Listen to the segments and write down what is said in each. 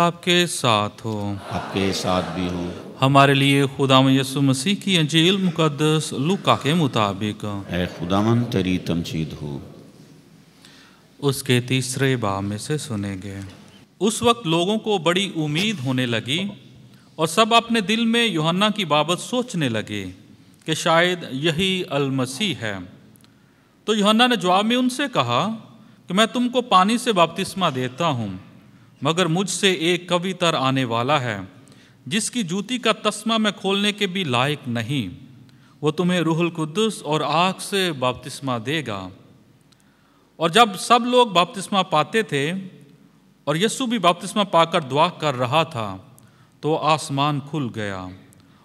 आपके साथ हो आपके साथ भी हो हमारे लिए खुदा यसु मसीह की अंजील मुकदस लुका के मुताबिक ए खुदामन तेरी तमजीद हो उसके तीसरे बाब में से सुनेंगे उस वक्त लोगों को बड़ी उम्मीद होने लगी और सब अपने दिल में योहन्ना की बाबत सोचने लगे कि शायद यही अल मसीह है तो योहन्ना ने जवाब में उनसे कहा कि मैं तुमको पानी से बपतिस्मा देता हूँ मगर मुझसे एक कवितर आने वाला है जिसकी जूती का तस्मा मैं खोलने के भी लायक नहीं वो तुम्हें रूहुल कुद्दस और आग से बपतिस्मा देगा और जब सब लोग बपतिस्मा पाते थे और यस्सु भी बपतिस्मा पाकर दुआ कर रहा था तो आसमान खुल गया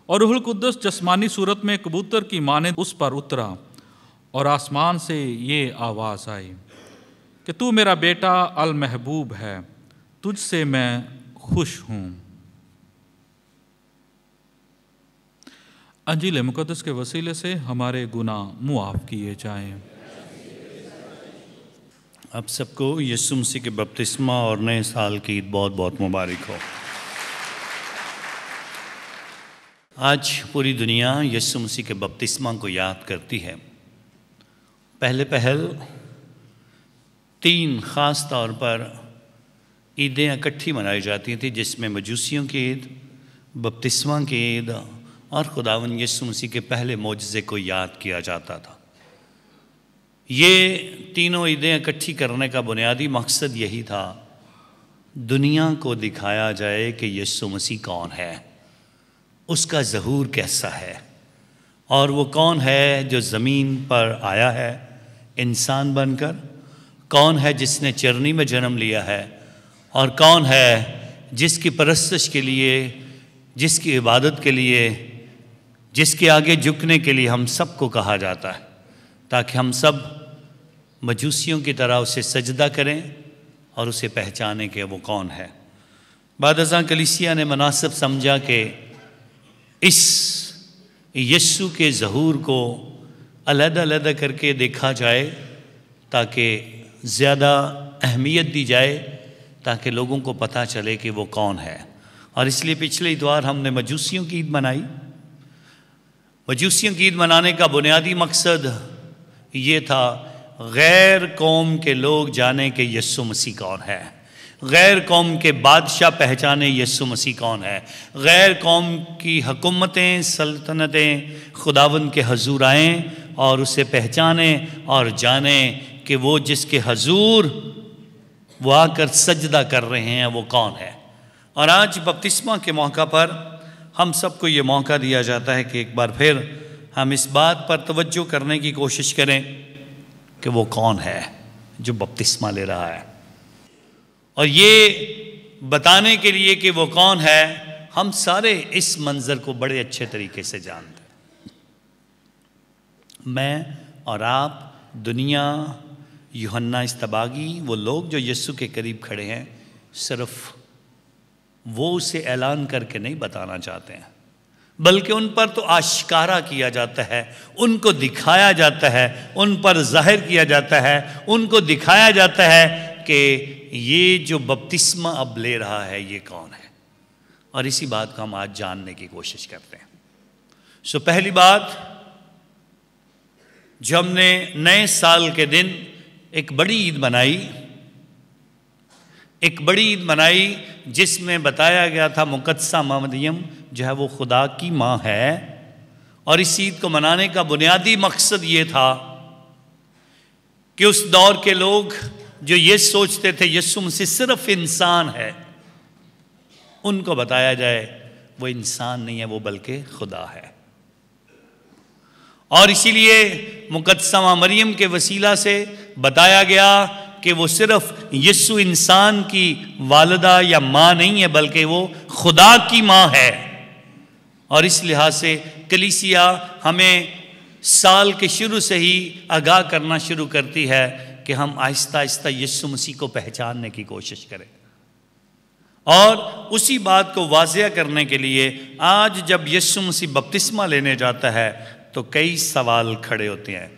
और रूहुल कुद्दस जस्मानी सूरत में कबूतर की माने उस पर उतरा और आसमान से ये आवाज़ आई कि तू मेरा बेटा अल महबूब है तुझसे मैं खुश हूँ अंजील मुकदस के वसीले से हमारे गुना मुआफ़ किए जाएं। आप सबको यसु मसीह के बपतिस्मा और नए साल की ईद बहुत बहुत मुबारक हो आज पूरी दुनिया यसु मसीह के बपतिस्मा को याद करती है पहले पहल तीन ख़ास तौर पर ईदें इकट्ठी मनाई जाती थी जिसमें मजूसियों की ईद बपतिस्मा की ईद और खुदावन यसु मसीह के पहले मुजज़े को याद किया जाता था ये तीनों ईदें इकट्ठी करने का बुनियादी मकसद यही था दुनिया को दिखाया जाए कि यसु मसीह कौन है उसका जहूर कैसा है और वो कौन है जो ज़मीन पर आया है इंसान बनकर कौन है जिसने चरनी में जन्म लिया है और कौन है जिसकी परस्तश के लिए जिसकी इबादत के लिए जिसके आगे झुकने के लिए हम सबको कहा जाता है ताकि हम सब मजूसियों की तरह उसे सजदा करें और उसे पहचाने के वो कौन है बादजा कलिसिया ने मुनासब समझा कि इस यस्सु के जहूर को अलग करके देखा जाए ताकि ज़्यादा अहमियत दी जाए ताकि लोगों को पता चले कि वो कौन है और इसलिए पिछले इतवार हमने मजूसियों की ईद मनाई मजूसियों की ईद मनाने का बुनियादी मकसद ये था गैर कौम के लोग जाने के यस्सु मसीह कौन है गैर कौम के बादशाह पहचाने यस्सु मसीह कौन है गैर कौम की हकूमतें सल्तनतें खुदावन के हजूर आएँ और उसे पहचाने और जाने कि वो जिसके हजूर वो आकर सजदा कर रहे हैं वो कौन है और आज बपतिस्मा के मौका पर हम सबको ये मौका दिया जाता है कि एक बार फिर हम इस बात पर तवज्जो करने की कोशिश करें कि वो कौन है जो बपतिस्मा ले रहा है और ये बताने के लिए कि वो कौन है हम सारे इस मंज़र को बड़े अच्छे तरीके से जानते हैं मैं और आप दुनिया यूहन्ना इस्तबागी वो लोग जो यस्सु के करीब खड़े हैं सिर्फ वो उसे ऐलान करके नहीं बताना चाहते हैं बल्कि उन पर तो आश्कारा किया जाता है उनको दिखाया जाता है उन पर जाहिर किया जाता है उनको दिखाया जाता है कि ये जो बपतिस्मा अब ले रहा है ये कौन है और इसी बात को हम आज जानने की कोशिश करते हैं सो पहली बात जो हमने नए साल के दिन एक बड़ी ईद मनाई एक बड़ी ईद मनाई जिसमें बताया गया था मुकदसा मरियम जो है वो खुदा की माँ है और इस ईद को मनाने का बुनियादी मकसद ये था कि उस दौर के लोग जो ये सोचते थे यस्सु मसीह सिर्फ इंसान है उनको बताया जाए वो इंसान नहीं है वो बल्कि खुदा है और इसीलिए मुकदसमा मरियम के वसीला से बताया गया कि वो सिर्फ यस्सु इंसान की वालदा या माँ नहीं है बल्कि वो खुदा की माँ है और इस लिहाज से कलीसिया हमें साल के शुरू से ही आगाह करना शुरू करती है कि हम आहिस्ता आहिस्ता यस्सु मसीह को पहचानने की कोशिश करें और उसी बात को वाजिया करने के लिए आज जब यस्सु मसीह बपतिस्मा लेने जाता है तो कई सवाल खड़े होते हैं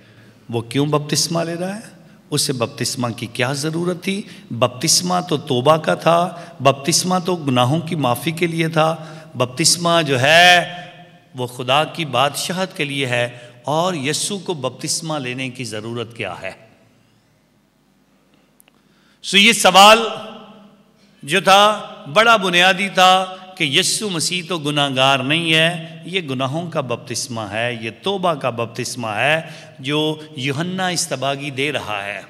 वो क्यों बपतिस्मा ले रहा है उसे बपतिस्मा की क्या ज़रूरत थी बपतिस्मा तो तोबा का था बपतिस्मा तो गुनाहों की माफ़ी के लिए था बपतिस्मा जो है वो खुदा की बादशाहत के लिए है और यस्सु को बपतिस्मा लेने की ज़रूरत क्या है सो ये सवाल जो था बड़ा बुनियादी था कि यस्ु मसीह तो गुनाहगार नहीं है ये गुनाहों का बपतिस्मा है ये तोबा का बपतिस्मा है जो यूहन्ना तबागी दे रहा है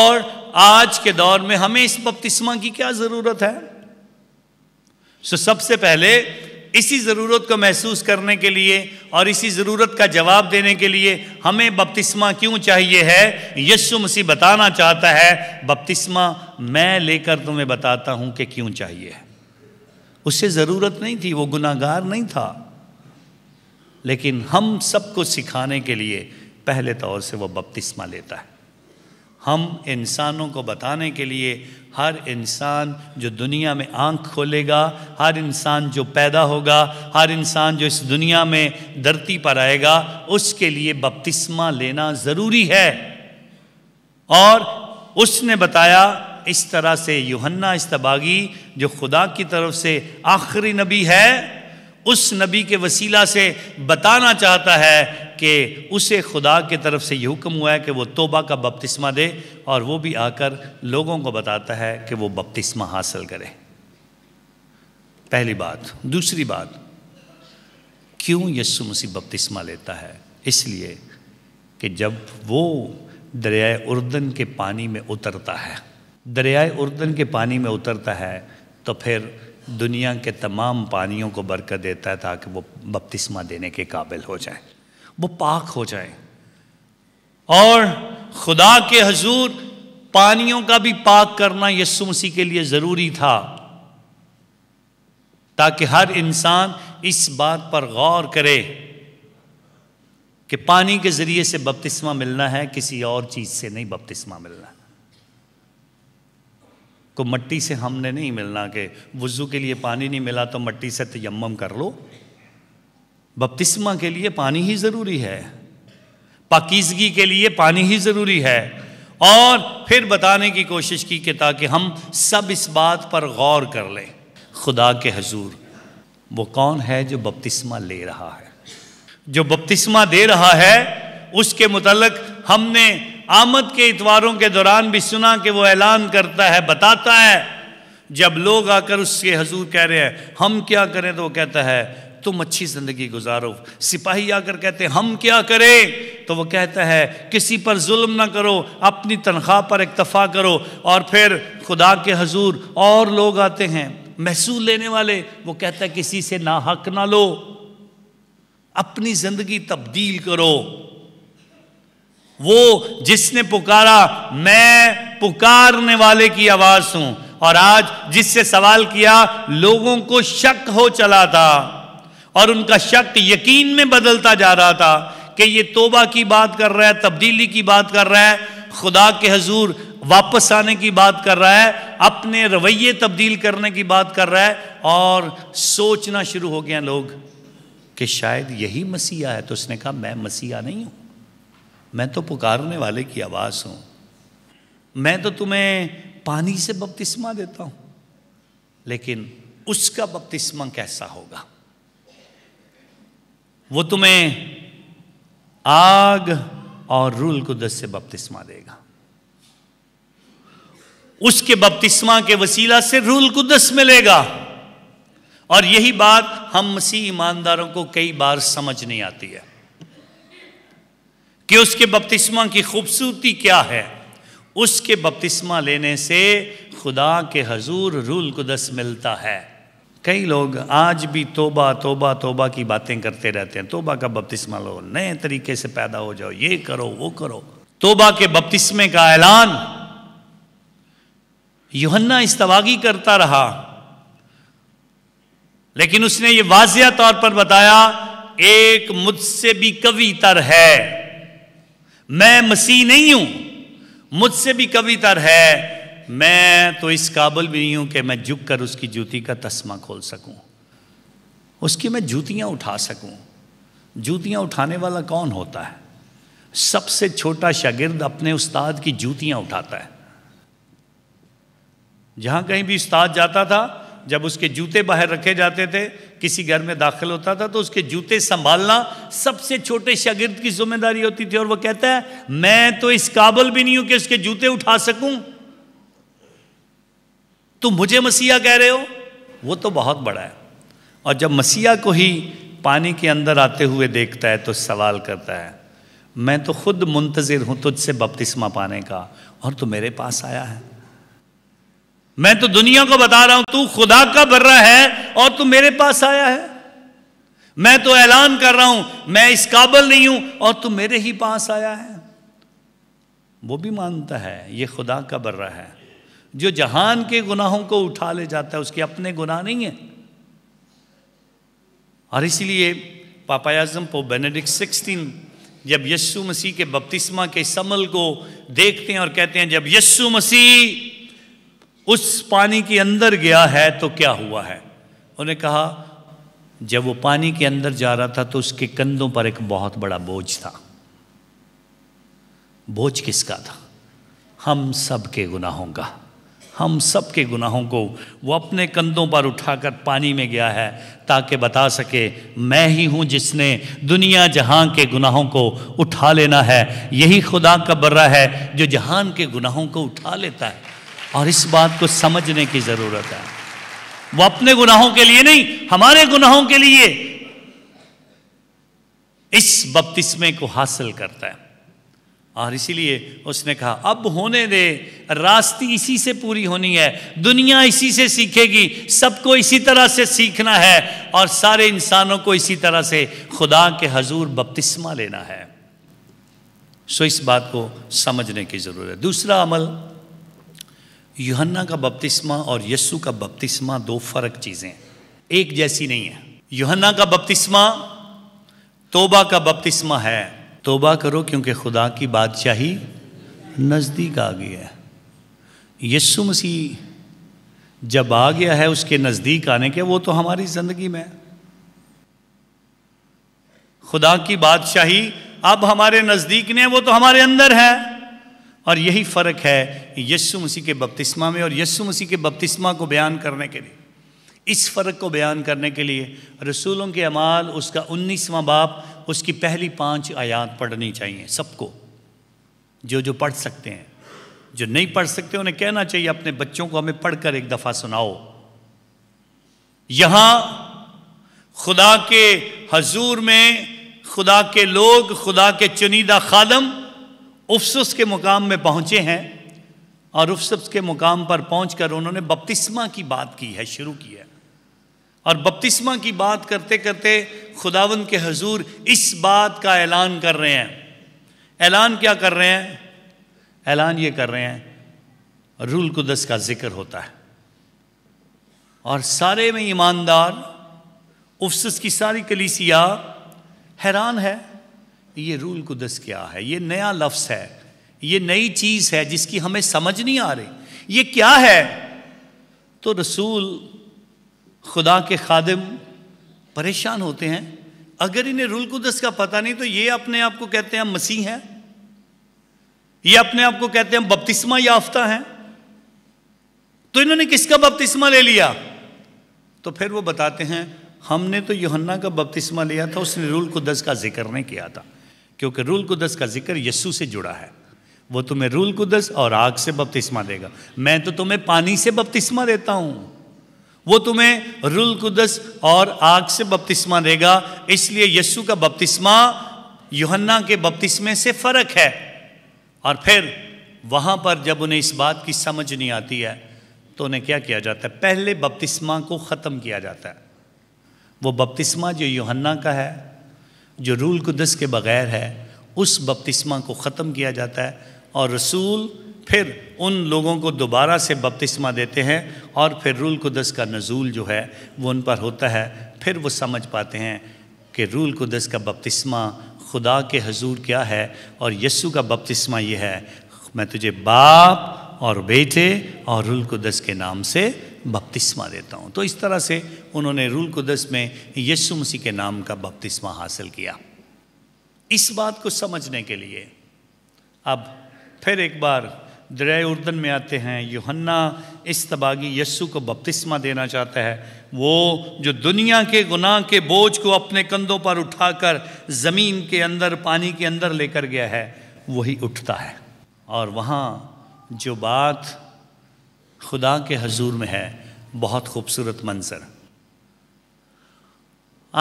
और आज के दौर में हमें इस बपतिस्मा की क्या ज़रूरत है सो सबसे पहले इसी ज़रूरत को महसूस करने के लिए और इसी ज़रूरत का जवाब देने के लिए हमें बपतिस्मा क्यों चाहिए है यस्सु मसीह बताना चाहता है बपतिस्मा मैं लेकर तुम्हें बताता हूँ कि क्यों चाहिए उससे ज़रूरत नहीं थी वो गुनागार नहीं था लेकिन हम सबको सिखाने के लिए पहले तौर से वो बपतिस्मा लेता है हम इंसानों को बताने के लिए हर इंसान जो दुनिया में आंख खोलेगा हर इंसान जो पैदा होगा हर इंसान जो इस दुनिया में धरती पर आएगा उसके लिए बपतिस्मा लेना ज़रूरी है और उसने बताया इस तरह से यूहन्ना इस्तबागी जो खुदा की तरफ से आखिरी नबी है उस नबी के वसीला से बताना चाहता है कि उसे खुदा की तरफ से ये हुक्म हुआ है कि वो तोबा का बपतिस्मा दे और वो भी आकर लोगों को बताता है कि वो बपतिस्मा हासिल करे पहली बात दूसरी बात क्यों यस्सु मसीह बपतिस्मा लेता है इसलिए कि जब वो दरियाए उर्दन के पानी में उतरता है दरियाए उर्दन के पानी में उतरता है तो फिर दुनिया के तमाम पानियों को बरकत देता है ताकि वो बपतिस्मा देने के काबिल हो जाए वो पाक हो जाए और खुदा के हजूर पानियों का भी पाक करना यस्सु मसीह के लिए ज़रूरी था ताकि हर इंसान इस बात पर गौर करे कि पानी के ज़रिए से बपतिस्मा मिलना है किसी और चीज़ से नहीं बपतिस्मा मिलना को मट्टी से हमने नहीं मिलना कि वज़ू के लिए पानी नहीं मिला तो मट्टी से तयम कर लो बपतिस्मा के लिए पानी ही ज़रूरी है पाकिजगी के लिए पानी ही ज़रूरी है और फिर बताने की कोशिश की कि ताकि हम सब इस बात पर गौर कर लें खुदा के हजूर वो कौन है जो बपतिस्मा ले रहा है जो बपतिस्मा दे रहा है उसके मुतलक हमने आमद के इतवारों के दौरान भी सुना कि वो ऐलान करता है बताता है जब लोग आकर उसके हजूर कह रहे हैं हम क्या करें तो वो कहता है तुम अच्छी ज़िंदगी गुजारो सिपाही आकर कहते हम क्या करें तो वो कहता है किसी पर जुल्म ना करो अपनी तनख्वाह पर इक्तफ़ा करो और फिर खुदा के हजूर और लोग आते हैं महसूल लेने वाले वो कहता है किसी से ना हक ना लो अपनी ज़िंदगी तब्दील करो वो जिसने पुकारा मैं पुकारने वाले की आवाज़ हूं और आज जिससे सवाल किया लोगों को शक हो चला था और उनका शक यकीन में बदलता जा रहा था कि ये तोबा की बात कर रहा है तब्दीली की बात कर रहा है खुदा के हजूर वापस आने की बात कर रहा है अपने रवैये तब्दील करने की बात कर रहा है और सोचना शुरू हो गया लोग कि शायद यही मसीहा है तो उसने कहा मैं मसीहा नहीं हूं मैं तो पुकारने वाले की आवाज़ हूं मैं तो तुम्हें पानी से बपतिस्मा देता हूं लेकिन उसका बपतिस्मा कैसा होगा वो तुम्हें आग और रूल कुदस से बपतिस्मा देगा उसके बपतिस्मा के वसीला से रूल कुदस मिलेगा और यही बात हम मसीह ईमानदारों को कई बार समझ नहीं आती है कि उसके बपतिस्मा की खूबसूरती क्या है उसके बपतिस्मा लेने से खुदा के हजूर रूल कुदस मिलता है कई लोग आज भी तोबा तोबा तोबा की बातें करते रहते हैं तोबा का बपतिस्मा लो नए तरीके से पैदा हो जाओ ये करो वो करो तोबा के बपतिस्मे का ऐलान युहन्ना इस्तवागी करता रहा लेकिन उसने ये वाजिया तौर पर बताया एक मुझसे भी कवितर है मैं मसीह नहीं हूं मुझसे भी कवितर है मैं तो इस काबल भी नहीं हूं कि मैं झुक कर उसकी जूती का तस्मा खोल सकूं उसकी मैं जूतियां उठा सकूं जूतियां उठाने वाला कौन होता है सबसे छोटा शागिर्द अपने उस्ताद की जूतियां उठाता है जहां कहीं भी उस्ताद जाता था जब उसके जूते बाहर रखे जाते थे किसी घर में दाखिल होता था तो उसके जूते संभालना सबसे छोटे शागिर्द की जिम्मेदारी होती थी और वो कहता है मैं तो इस काबल भी नहीं हूं कि उसके जूते उठा सकूं तुम मुझे मसीहा कह रहे हो वो तो बहुत बड़ा है और जब मसीहा को ही पानी के अंदर आते हुए देखता है तो सवाल करता है मैं तो खुद मुंतज़िर हूं तुझसे बपतिस्मा पाने का और तू मेरे पास आया है मैं तो दुनिया को बता रहा हूं तू खुदा का बर्रा है और तू मेरे पास आया है मैं तो ऐलान कर रहा हूं मैं इस काबल नहीं हूं और तू मेरे ही पास आया है वो भी मानता है ये खुदा का बर्रा है जो जहान के गुनाहों को उठा ले जाता है उसके अपने गुनाह नहीं है और इसलिए पापायाजम पो बेनेडिक सिक्सटीन जब यस्सु मसीह के बपतिस्मा के समल को देखते हैं और कहते हैं जब यस्सु मसीह उस पानी के अंदर गया है तो क्या हुआ है उन्हें कहा जब वो पानी के अंदर जा रहा था तो उसके कंधों पर एक बहुत बड़ा बोझ था बोझ किसका था हम सब के गुनाहों का हम सब के गुनाहों को वो अपने कंधों पर उठाकर पानी में गया है ताकि बता सके मैं ही हूँ जिसने दुनिया जहाँ के गुनाहों को उठा लेना है यही खुदा का बर्रा है जो जहान के गुनाहों को उठा लेता है और इस बात को समझने की ज़रूरत है वो अपने गुनाहों के लिए नहीं हमारे गुनाहों के लिए इस बपतिस्मे को हासिल करता है और इसीलिए उसने कहा अब होने दे रास्ती इसी से पूरी होनी है दुनिया इसी से सीखेगी सबको इसी तरह से सीखना है और सारे इंसानों को इसी तरह से खुदा के हजूर बपतिस्मा लेना है सो इस बात को समझने की ज़रूरत है दूसरा अमल युहन्ना का बपतिस्मा और यस्सु का बपतिस्मा दो फ़र्क चीज़ें एक जैसी नहीं है युहन्ना का बपतिस्मा तोबा का बपतिस्मा है तोबा करो क्योंकि खुदा की बादशाही नज़दीक आ गई है यीशु मसीह जब आ गया है उसके नज़दीक आने के वो तो हमारी ज़िंदगी में है खुदा की बादशाही अब हमारे नज़दीक ने वो तो हमारे अंदर है और यही फ़र्क है यस्सु मसीह के बपतिस्मा में और यस्सु मसीह के बपतिस्मा को बयान करने के लिए इस फ़र्क को बयान करने के लिए रसूलों के अमाल उसका उन्नीसवां बाप उसकी पहली पांच आयात पढ़नी चाहिए सबको जो जो पढ़ सकते हैं जो नहीं पढ़ सकते उन्हें कहना चाहिए अपने बच्चों को हमें पढ़कर एक दफ़ा सुनाओ यहाँ खुदा के हजूर में खुदा के लोग खुदा के चुनीदा खादम उफसुस के मुकाम में पहुँचे हैं और उफसुस के मुकाम पर पहुँच कर उन्होंने बपतिस्मा की बात की है शुरू की है और बपतिस्मा की बात करते करते खुदावन के हजूर इस बात का ऐलान कर रहे हैं ऐलान क्या कर रहे हैं ऐलान ये कर रहे हैं रूल कुदस का जिक्र होता है और सारे में ईमानदार उफसस की सारी कलीसिया हैरान है ये रूल कुदस क्या है ये नया लफ्स है ये नई चीज़ है जिसकी हमें समझ नहीं आ रही ये क्या है तो रसूल खुदा के खादिम परेशान होते हैं अगर इन्हें रुल कुदस का पता नहीं तो ये अपने आप को कहते हैं मसीह हैं ये अपने आप को कहते हैं बपतिस्मा याफ्ता हैं तो इन्होंने किसका बपतिस्मा ले लिया तो फिर वो बताते हैं हमने तो योहन्ना का बपतिस्मा लिया था उसने रुल कुदस का जिक्र नहीं किया था क्योंकि रुल कुदस का जिक्र यस्सु से जुड़ा है वो तुम्हें रूल कुदस और आग से बपतिस्मा देगा मैं तो तुम्हें पानी से बपतिस्मा देता हूँ वो तुम्हें रुल कुदस और आग से बपतिस्मा देगा इसलिए यीशु का बपतिस्मा युहन्ना के बपतिस्मे से फ़र्क है और फिर वहाँ पर जब उन्हें इस बात की समझ नहीं आती है तो उन्हें क्या किया जाता है पहले बपतिस्मा को ख़त्म किया जाता है वो बपतिस्मा जो यूहन्ना का है जो रूल कुदस के बग़ैर है उस बपतिस्मा को ख़त्म किया जाता है और रसूल फिर उन लोगों को दोबारा से बपतिस्मा देते हैं और फिर रूल कुदस का नज़ूल जो है वो उन पर होता है फिर वो समझ पाते हैं कि रूल कुदस का बपतिस्मा खुदा के हजूर क्या है और यस्सु का बपतिस्मा ये है मैं तुझे बाप और बेटे और रूल कुदस के नाम से बपतिस्मा देता हूँ तो इस तरह से उन्होंने रूल कुदस में यस्सु मसीह के नाम का बपतिस्मा हासिल किया इस बात को समझने के लिए अब फिर एक बार दरिया उर्दन में आते हैं योहन्ना इस तबागी यस्सु को बपतिस्मा देना चाहता है वो जो दुनिया के गुनाह के बोझ को अपने कंधों पर उठाकर ज़मीन के अंदर पानी के अंदर लेकर गया है वही उठता है और वहाँ जो बात खुदा के हजूर में है बहुत खूबसूरत मंजर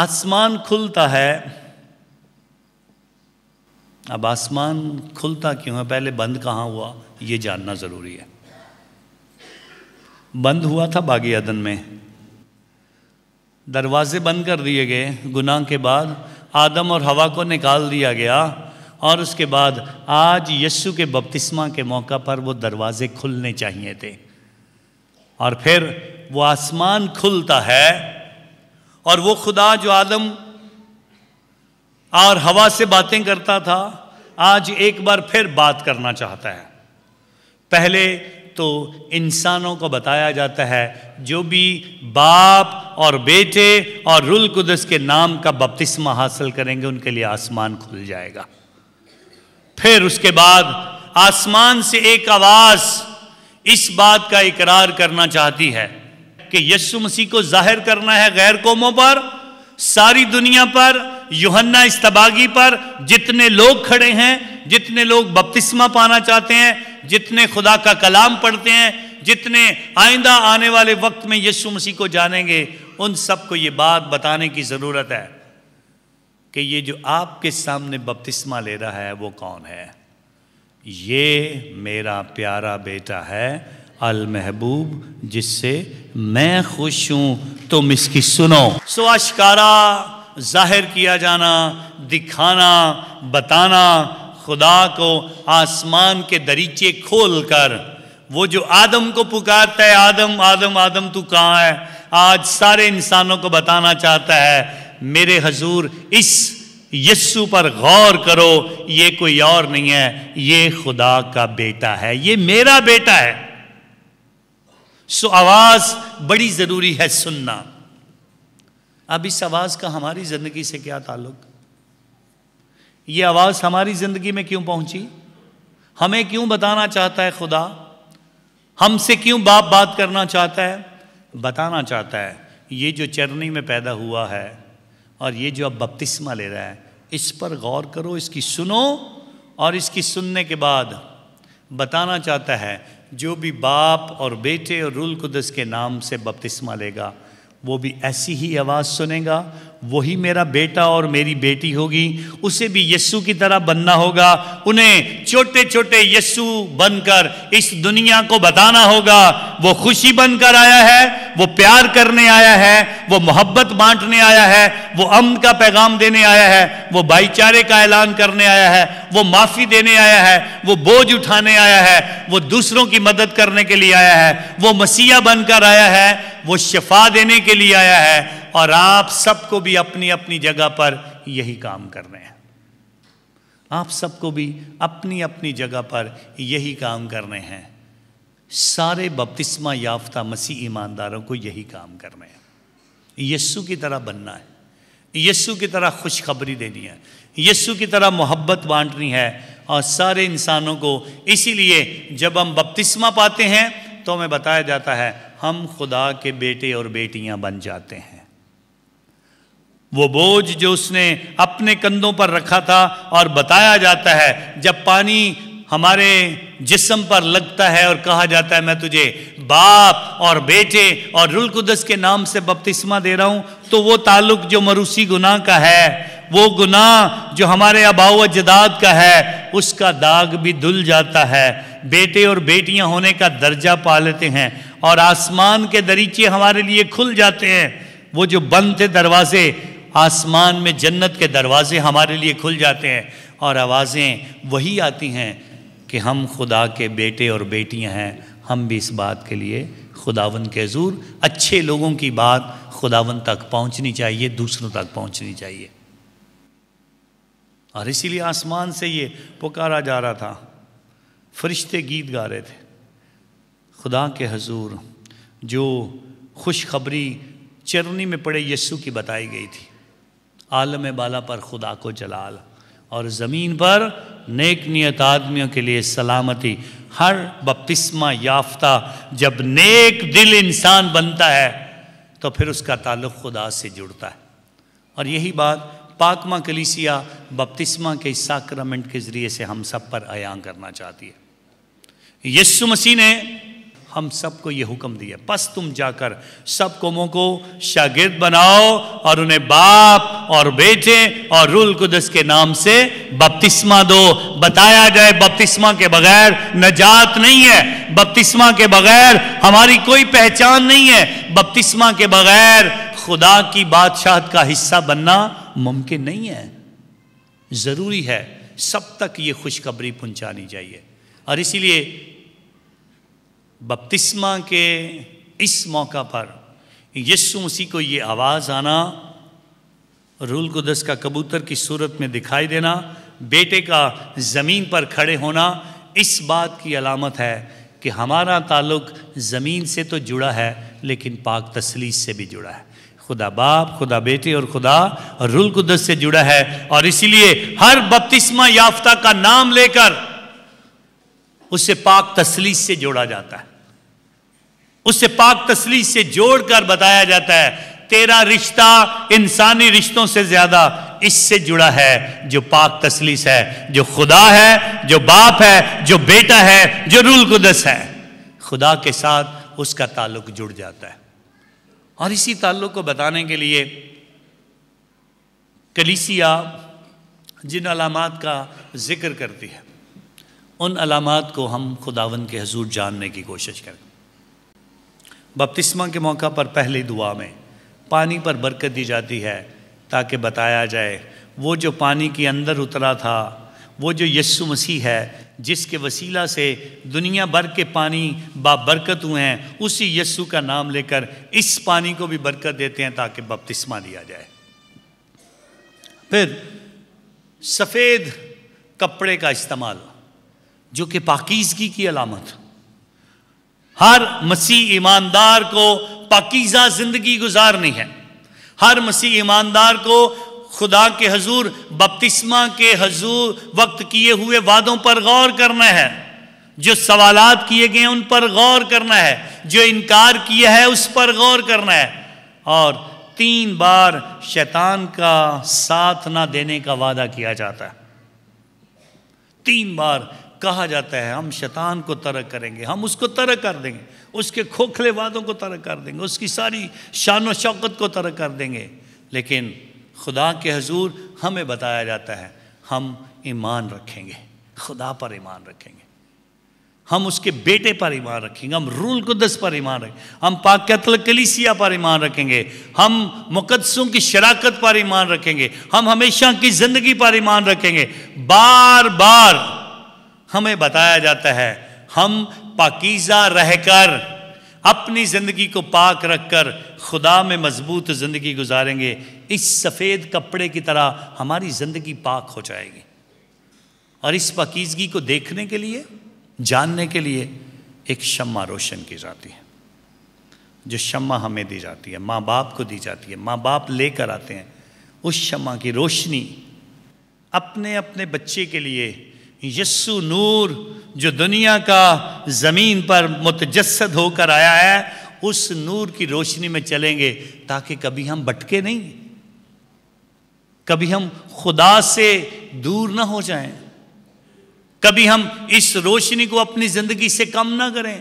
आसमान खुलता है अब आसमान खुलता क्यों है पहले बंद कहाँ हुआ ये जानना ज़रूरी है बंद हुआ था बागी अदन में दरवाजे बंद कर दिए गए गुनाह के बाद आदम और हवा को निकाल दिया गया और उसके बाद आज यस्सु के बपतिस्मा के मौका पर वो दरवाजे खुलने चाहिए थे और फिर वो आसमान खुलता है और वो खुदा जो आदम और हवा से बातें करता था आज एक बार फिर बात करना चाहता है पहले तो इंसानों को बताया जाता है जो भी बाप और बेटे और रुल कुदस के नाम का बपतिस्मा हासिल करेंगे उनके लिए आसमान खुल जाएगा फिर उसके बाद आसमान से एक आवाज इस बात का इकरार करना चाहती है कि यीशु मसीह को जाहिर करना है गैर कौमों पर सारी दुनिया पर योहन्ना तबागी पर जितने लोग खड़े हैं जितने लोग बपतिस्मा पाना चाहते हैं जितने खुदा का कलाम पढ़ते हैं जितने आइंदा आने वाले वक्त में यीशु मसीह को जानेंगे उन सबको ये बात बताने की ज़रूरत है कि ये जो आपके सामने बपतिस्मा ले रहा है वो कौन है ये मेरा प्यारा बेटा है अल महबूब जिससे मैं खुश हूं तुम इसकी सुनो सो ज़ाहिर किया जाना दिखाना बताना खुदा को आसमान के दरीचे खोल कर वो जो आदम को पुकारता है आदम आदम आदम तू कहाँ है आज सारे इंसानों को बताना चाहता है मेरे हजूर इस यस्सु पर गौर करो ये कोई और नहीं है ये खुदा का बेटा है ये मेरा बेटा है सो आवाज़ बड़ी ज़रूरी है सुनना अब इस आवाज़ का हमारी ज़िंदगी से क्या ताल्लुक ये आवाज़ हमारी ज़िंदगी में क्यों पहुंची हमें क्यों बताना चाहता है खुदा हमसे क्यों बाप बात करना चाहता है बताना चाहता है ये जो चरनी में पैदा हुआ है और ये जो अब बपतिस्मा ले रहा है इस पर गौर करो इसकी सुनो और इसकी सुनने के बाद बताना चाहता है जो भी बाप और बेटे और रूल कुदस के नाम से बपतिस्मा लेगा वो भी ऐसी ही आवाज़ सुनेगा वही मेरा बेटा और मेरी बेटी होगी उसे भी यस्सु की तरह बनना होगा उन्हें छोटे छोटे यस्सु बनकर इस दुनिया को बताना होगा वो खुशी बनकर आया है वो प्यार करने आया है वो मोहब्बत बांटने आया है वो अमन का पैगाम देने आया है वो भाईचारे का ऐलान करने आया है वो माफ़ी देने आया है वो बोझ उठाने आया है वो दूसरों की मदद करने के लिए आया है वो मसीहा बनकर आया है वो शफा देने के लिए आया है और आप सबको भी अपनी अपनी जगह पर यही काम कर रहे हैं आप सबको भी अपनी अपनी जगह पर यही काम कर रहे हैं सारे बपतिस्मा याफ्ता मसीह ईमानदारों को यही काम कर रहे हैं यस्सु की तरह बनना है यस्सु की तरह खुशखबरी देनी है यस्सु की तरह मोहब्बत बांटनी है और सारे इंसानों को इसीलिए जब हम बपतिस्मा पाते हैं तो हमें बताया जाता है हम खुदा के बेटे और बेटियां बन जाते हैं वो बोझ जो उसने अपने कंधों पर रखा था और बताया जाता है जब पानी हमारे जिस्म पर लगता है और कहा जाता है मैं तुझे बाप और बेटे और रुलकुदस के नाम से बपतिस्मा दे रहा हूं तो वो ताल्लुक जो मरूसी गुनाह का है वो गुनाह जो हमारे अबाव जदाद का है उसका दाग भी धुल जाता है बेटे और बेटियां होने का दर्जा पा लेते हैं और आसमान के दरीचे हमारे लिए खुल जाते हैं वो जो बंद थे दरवाजे आसमान में जन्नत के दरवाजे हमारे लिए खुल जाते हैं और आवाज़ें वही आती हैं कि हम खुदा के बेटे और बेटियां हैं हम भी इस बात के लिए खुदावन के हजूर अच्छे लोगों की बात खुदावन तक पहुंचनी चाहिए दूसरों तक पहुंचनी चाहिए और इसीलिए आसमान से ये पुकारा जा रहा था फरिश्ते गीत गा रहे थे खुदा के हजूर जो खुशखबरी चरनी में पड़े यस्सु की बताई गई थी आलम बाला पर खुदा को जलाल और ज़मीन पर नेक नियत आदमियों के लिए सलामती हर बपतिस्मा याफ्ता जब नेक दिल इंसान बनता है तो फिर उसका ताल्लुक खुदा से जुड़ता है और यही बात पाकमा कलीसिया बपतिस्मा के इस साक्रामेंट के ज़रिए से हम सब पर आयाम करना चाहती है यस्सु मसीह ने हम सबको ये हुक्म दिया बस तुम जाकर सब कौमों को शागिर्द बनाओ और उन्हें बाप और बेटे और रूल कुदस के नाम से बपतिस्मा दो बताया जाए बपतिस्मा के बगैर नजात नहीं है बपतिस्मा के बगैर हमारी कोई पहचान नहीं है बपतिस्मा के बगैर खुदा की बादशाह का हिस्सा बनना मुमकिन नहीं है ज़रूरी है सब तक ये खुशखबरी पहुंचानी चाहिए और इसीलिए बपतिस्मा के इस मौका पर यीशु मसीह को ये आवाज़ आना रूल कुदस का कबूतर की सूरत में दिखाई देना बेटे का ज़मीन पर खड़े होना इस बात की अलामत है कि हमारा ताल्लुक ज़मीन से तो जुड़ा है लेकिन पाक तसलीस से भी जुड़ा है खुदा बाप खुदा बेटे और खुदा रूल रुल कुदस से जुड़ा है और इसीलिए हर बपतिस्मा याफ्ता का नाम लेकर उसे पाक तसलीस से जोड़ा जाता है उससे पाक तसली से जोड़कर बताया जाता है तेरा रिश्ता इंसानी रिश्तों से ज्यादा इससे जुड़ा है जो पाक तसलीस है जो खुदा है जो बाप है जो बेटा है जो रुल कुदस है खुदा के साथ उसका ताल्लुक जुड़ जाता है और इसी ताल्लुक को बताने के लिए कलीसिया जिन अलामत का जिक्र करती है उन अलामत को हम खुदावन के हजूर जानने की कोशिश करें बपतिस्मा के मौका पर पहली दुआ में पानी पर बरकत दी जाती है ताकि बताया जाए वो जो पानी के अंदर उतरा था वो जो यस्सु मसीह है जिसके वसीला से दुनिया भर के पानी बाबरकत हुए हैं उसी यस्सु का नाम लेकर इस पानी को भी बरकत देते हैं ताकि बपतिस्मा दिया जाए फिर सफ़ेद कपड़े का इस्तेमाल जो कि पाकिजगी की अलामत हर मसीह ईमानदार को पाकिजा जिंदगी गुजारनी है हर मसीह ईमानदार को खुदा के हजूर बपतिस्मा के हजूर वक्त किए हुए वादों पर गौर करना है जो सवालात किए गए हैं उन पर गौर करना है जो इनकार किया है उस पर गौर करना है और तीन बार शैतान का साथ ना देने का वादा किया जाता है तीन बार कहा जाता है हम शैतान को तरक करेंगे हम उसको तरक कर देंगे उसके खोखले वादों को तरक कर देंगे उसकी सारी शान व शौकत को तरक कर देंगे लेकिन खुदा के हजूर हमें बताया जाता है हम ईमान रखेंगे खुदा पर ईमान रखेंगे हम उसके बेटे पर ईमान रखेंगे हम रूल कुदस पर ईमान रखेंगे हम पाक कैथल कलीसिया पर ईमान रखेंगे हम मुकदसों की शराकत पर ईमान रखेंगे हम हमेशा की ज़िंदगी पर ईमान रखेंगे बार बार हमें बताया जाता है हम पाकिज़ा रहकर अपनी ज़िंदगी को पाक रखकर खुदा में मजबूत ज़िंदगी गुजारेंगे इस सफ़ेद कपड़े की तरह हमारी ज़िंदगी पाक हो जाएगी और इस पकीजगी को देखने के लिए जानने के लिए एक शम्मा रोशन की जाती है जो शम्मा हमें दी जाती है माँ बाप को दी जाती है माँ बाप लेकर आते हैं उस शम्मा की रोशनी अपने अपने बच्चे के लिए यस्सु नूर जो दुनिया का ज़मीन पर मुतजसद होकर आया है उस नूर की रोशनी में चलेंगे ताकि कभी हम भटके नहीं कभी हम खुदा से दूर ना हो जाएं, कभी हम इस रोशनी को अपनी ज़िंदगी से कम ना करें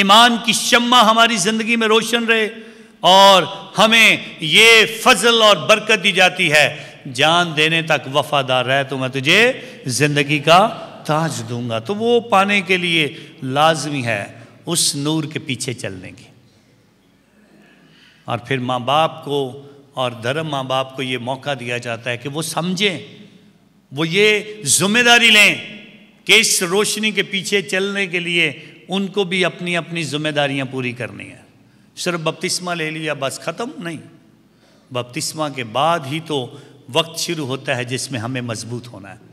ईमान की शम्मा हमारी ज़िंदगी में रोशन रहे और हमें ये फजल और बरकत दी जाती है जान देने तक वफादार रह तो मैं तुझे ज़िंदगी का ताज दूंगा तो वो पाने के लिए लाजमी है उस नूर के पीछे चलने की और फिर माँ बाप को और धर्म माँ बाप को ये मौका दिया जाता है कि वो समझें वो ये जिम्मेदारी लें कि इस रोशनी के पीछे चलने के लिए उनको भी अपनी अपनी जिम्मेदारियाँ पूरी करनी है सिर्फ बपतिस्मा ले लिया बस ख़त्म नहीं बपतिस्मा के बाद ही तो वक्त शुरू होता है जिसमें हमें मजबूत होना है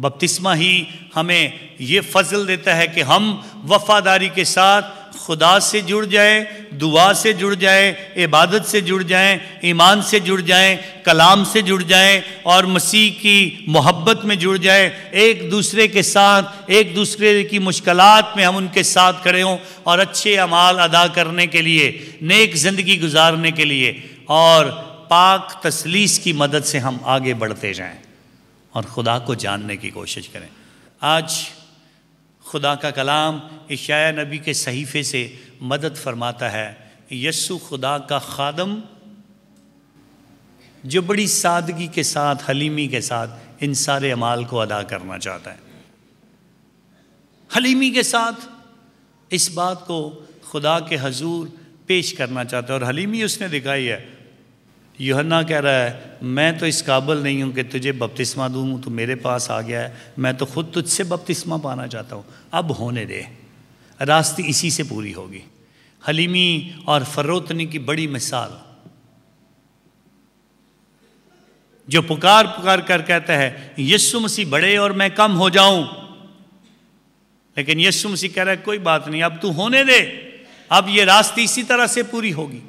बपतिस्मा ही हमें ये फजल देता है कि हम वफादारी के साथ खुदा से जुड़ जाए दुआ से जुड़ जाए इबादत से जुड़ जाएं, ईमान से जुड़ जाएं, कलाम से जुड़ जाएं और मसीह की मोहब्बत में जुड़ जाए एक दूसरे के साथ एक दूसरे की मुश्किल में हम उनके साथ खड़े हों और अच्छे अमाल अदा करने के लिए नेक ज़िंदगी गुजारने के लिए और पाक तसलीस की मदद से हम आगे बढ़ते जाएं और खुदा को जानने की कोशिश करें आज खुदा का कलाम इशाया नबी के सहीफे से मदद फरमाता है यस्सु खुदा का खादम जो बड़ी सादगी के साथ हलीमी के साथ इन सारे अमाल को अदा करना चाहता है हलीमी के साथ इस बात को खुदा के हजूर पेश करना चाहता है और हलीमी उसने दिखाई है यूहन्ना कह रहा है मैं तो इस काबल नहीं हूँ कि तुझे बपतिस्मा दूँ तो मेरे पास आ गया है मैं तो खुद तुझसे बपतिस्मा पाना चाहता हूँ अब होने दे रास्ते इसी से पूरी होगी हलीमी और फरोतनी की बड़ी मिसाल जो पुकार पुकार कर कहता है यस्ु मसीह बड़े और मैं कम हो जाऊं लेकिन यस्ु मसीह कह रहा है कोई बात नहीं अब तू होने दे अब ये रास्ते इसी तरह से पूरी होगी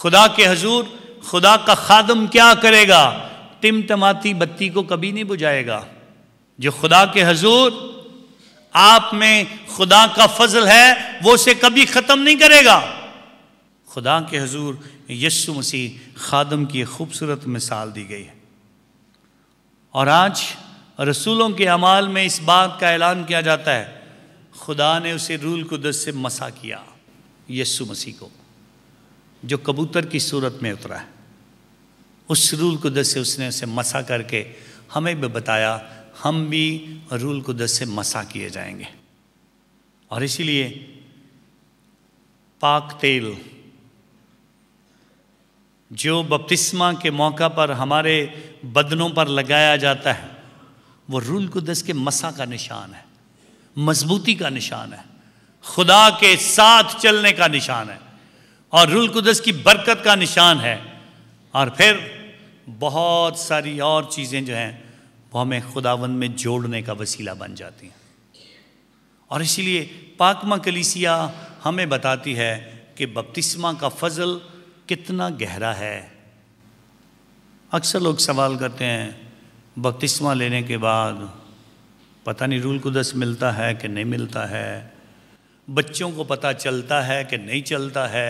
खुदा के हजूर खुदा का खादम क्या करेगा टिमटमाती बत्ती को कभी नहीं बुझाएगा जो खुदा के हजूर आप में खुदा का फजल है वो उसे कभी ख़त्म नहीं करेगा खुदा के हजूर यस्सु मसीह खादम की खूबसूरत मिसाल दी गई है और आज रसूलों के अमाल में इस बात का ऐलान किया जाता है खुदा ने उसे रूल कुदस से मसा किया यस्सु मसीह को जो कबूतर की सूरत में उतरा है उस रूल को दस से उसने उसे मसा करके हमें भी बताया हम भी रूल को दस से मसा किए जाएंगे और इसीलिए पाक तेल जो बपतिस्मा के मौका पर हमारे बदनों पर लगाया जाता है वो रूल कुदस के मसा का निशान है मजबूती का निशान है खुदा के साथ चलने का निशान है और रुल कुदस की बरकत का निशान है और फिर बहुत सारी और चीज़ें जो हैं वो हमें खुदावन में जोड़ने का वसीला बन जाती हैं और इसीलिए पाकमा कलीसिया हमें बताती है कि बपतिस्मा का फजल कितना गहरा है अक्सर लोग सवाल करते हैं बपतिस्मा लेने के बाद पता नहीं रूल कुदस मिलता है कि नहीं मिलता है बच्चों को पता चलता है कि नहीं चलता है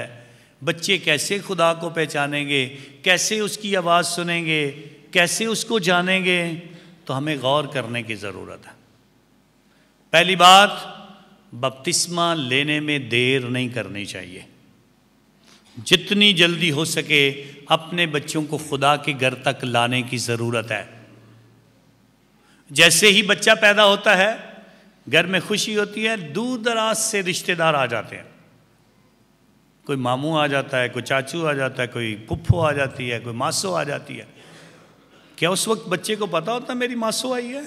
बच्चे कैसे खुदा को पहचानेंगे कैसे उसकी आवाज़ सुनेंगे कैसे उसको जानेंगे तो हमें गौर करने की ज़रूरत है पहली बात बपतिस्मा लेने में देर नहीं करनी चाहिए जितनी जल्दी हो सके अपने बच्चों को खुदा के घर तक लाने की ज़रूरत है जैसे ही बच्चा पैदा होता है घर में खुशी होती है दूर दराज से रिश्तेदार आ जाते हैं कोई मामू आ जाता है कोई चाचू आ जाता है कोई पुप्फो आ जाती है कोई मासो आ जाती है क्या उस वक्त बच्चे को पता होता है मेरी मासो आई है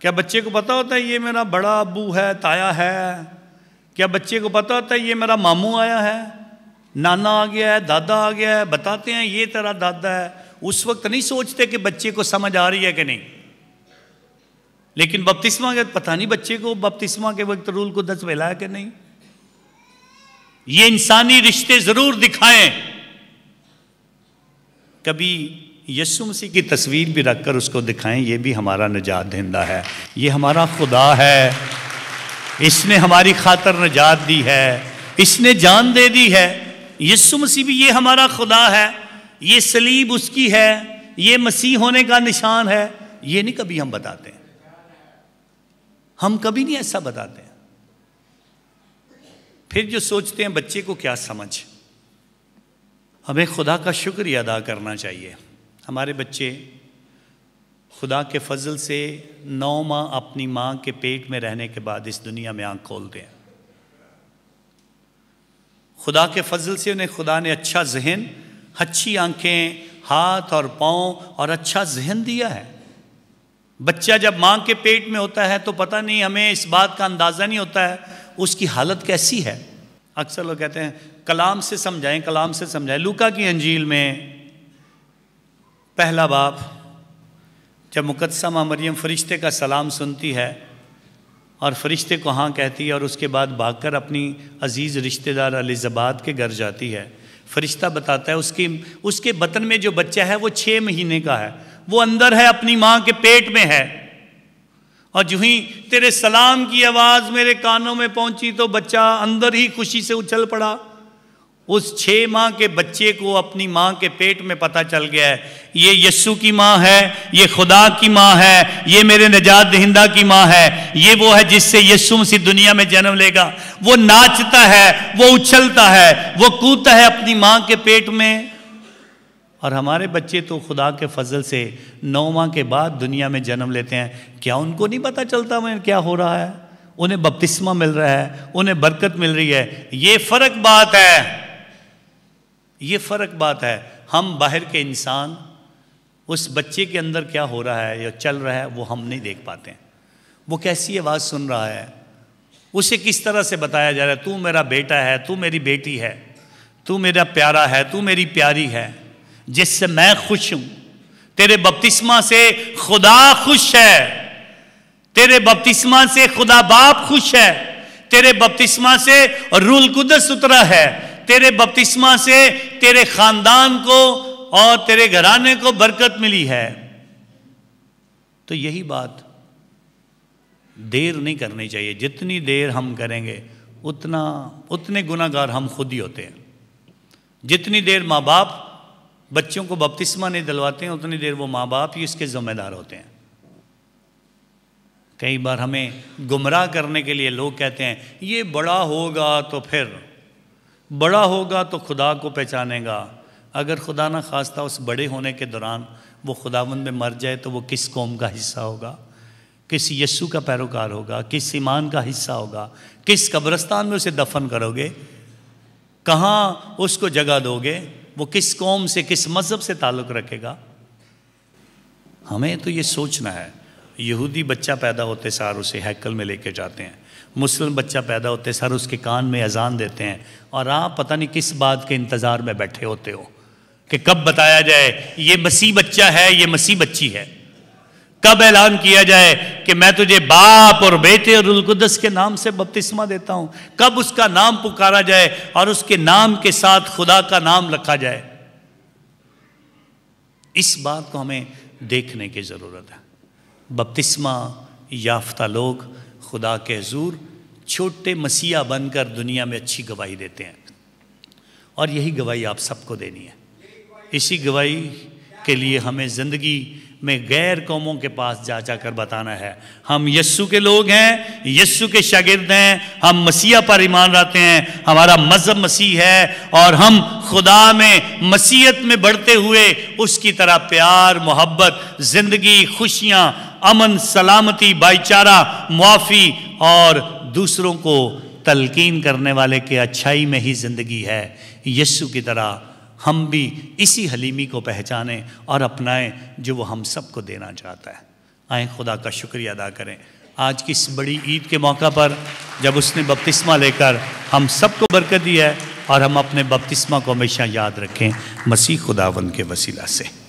क्या बच्चे को पता होता है ये मेरा बड़ा अबू है ताया है क्या बच्चे को पता होता है ये मेरा मामू आया है नाना आ गया है दादा आ गया है बताते हैं ये तेरा दादा है उस वक्त नहीं सोचते कि बच्चे को समझ आ रही है कि नहीं लेकिन बपतिस्मा के पता नहीं बच्चे को बपतिस्मा के वक्त रूल को दस है कि नहीं ये इंसानी रिश्ते जरूर दिखाएं कभी यस्सु मसीह की तस्वीर भी रखकर उसको दिखाएं ये भी हमारा निजात दहिंदा है ये हमारा खुदा है इसने हमारी खातर निजात दी है इसने जान दे दी है यस्सु मसीह भी ये हमारा खुदा है ये सलीब उसकी है ये मसीह होने का निशान है ये नहीं कभी हम बताते हम कभी नहीं ऐसा बताते फिर जो सोचते हैं बच्चे को क्या समझ हमें खुदा का शुक्रिया अदा करना चाहिए हमारे बच्चे खुदा के फजल से नौ माह अपनी माँ के पेट में रहने के बाद इस दुनिया में आँख खोलते हैं खुदा के फजल से उन्हें खुदा ने अच्छा जहन अच्छी आंखें हाथ और पाँव और अच्छा जहन दिया है बच्चा जब माँ के पेट में होता है तो पता नहीं हमें इस बात का अंदाज़ा नहीं होता है उसकी हालत कैसी है अक्सर लोग कहते हैं कलाम से समझाएं कलाम से समझाएं लूका की अंजील में पहला बाप जब मुकदसमा मरियम फरिश्ते का सलाम सुनती है और फरिश्ते को हाँ कहती है और उसके बाद भागकर अपनी अजीज़ रिश्तेदार अलीजबाद के घर जाती है फरिश्ता बताता है उसकी उसके बतन में जो बच्चा है वो छः महीने का है वो अंदर है अपनी माँ के पेट में है और जू ही तेरे सलाम की आवाज़ मेरे कानों में पहुंची तो बच्चा अंदर ही खुशी से उछल पड़ा उस छ माह के बच्चे को अपनी माँ के पेट में पता चल गया है ये यस्सु की माँ है ये खुदा की माँ है ये मेरे नजात दहिंदा की माँ है ये वो है जिससे यस्सु मसीह दुनिया में जन्म लेगा वो नाचता है वो उछलता है वो कूदता है अपनी माँ के पेट में और हमारे बच्चे तो खुदा के फजल से नौ माह के बाद दुनिया में जन्म लेते हैं क्या उनको नहीं पता चलता मैं क्या हो रहा है उन्हें बपतिस्मा मिल रहा है उन्हें बरकत मिल रही है ये फ़र्क बात है ये फ़र्क बात है हम बाहर के इंसान उस बच्चे के अंदर क्या हो रहा है या चल रहा है वो हम नहीं देख पाते हैं वो कैसी आवाज़ सुन रहा है उसे किस तरह से बताया जा रहा है तू मेरा बेटा है तू मेरी बेटी है तू मेरा प्यारा है तू मेरी प्यारी है जिससे मैं खुश हूं तेरे बपतिस्मा से खुदा खुश है तेरे बपतिस्मा से खुदा बाप खुश है तेरे बपतिस्मा से रूल कुदस उतरा है तेरे बपतिस्मा से तेरे खानदान को और तेरे घराने को बरकत मिली है तो यही बात देर नहीं करनी चाहिए जितनी देर हम करेंगे उतना उतने गुनागार हम खुद ही होते हैं जितनी देर माँ बाप बच्चों को बपतिस्मा नहीं दिलवाते हैं उतनी देर वो माँ बाप ही इसके ज़िम्मेदार होते हैं कई बार हमें गुमराह करने के लिए लोग कहते हैं ये बड़ा होगा तो फिर बड़ा होगा तो खुदा को पहचानेगा अगर खुदा ना खास्ता उस बड़े होने के दौरान वो खुदावंद में मर जाए तो वो किस कौम का हिस्सा होगा किस यस्सू का पैरोकार होगा किस ईमान का हिस्सा होगा किस कब्रस्तान में उसे दफन करोगे कहाँ उसको जगह दोगे वो किस कौम से किस मज़हब से ताल्लुक़ रखेगा हमें तो ये सोचना है यहूदी बच्चा पैदा होते सार उसे हैकल में लेके जाते हैं मुस्लिम बच्चा पैदा होते सार उसके कान में अजान देते हैं और आप पता नहीं किस बात के इंतज़ार में बैठे होते हो कि कब बताया जाए ये मसीह बच्चा है ये मसीह बच्ची है कब ऐलान किया जाए कि मैं तुझे बाप और बेटे और रुलकुदस के नाम से बपतिस्मा देता हूं कब उसका नाम पुकारा जाए और उसके नाम के साथ खुदा का नाम रखा जाए इस बात को हमें देखने की ज़रूरत है बपतिस्मा याफ्ता लोग खुदा के हजूर छोटे मसीहा बनकर दुनिया में अच्छी गवाही देते हैं और यही गवाही आप सबको देनी है इसी गवाही के लिए हमें ज़िंदगी में गैर कौमों के पास जा जाकर बताना है हम यस्सु के लोग हैं यस्सु के शागिर्द हैं हम मसीहा पर ईमान रहते हैं हमारा मज़हब मसीह है और हम खुदा में मसीहत में बढ़ते हुए उसकी तरह प्यार मोहब्बत ज़िंदगी खुशियाँ अमन सलामती भाईचारा मुआफ़ी और दूसरों को तलकीन करने वाले के अच्छाई में ही ज़िंदगी है यस्सु की तरह हम भी इसी हलीमी को पहचानें और अपनाएं जो वो हम सबको देना चाहता है आए खुदा का शुक्रिया अदा करें आज की इस बड़ी ईद के मौका पर जब उसने बपतिस्मा लेकर हम सबको बरकत दी है और हम अपने बपतिस्मा को हमेशा याद रखें मसीह खुदावन के वसीला से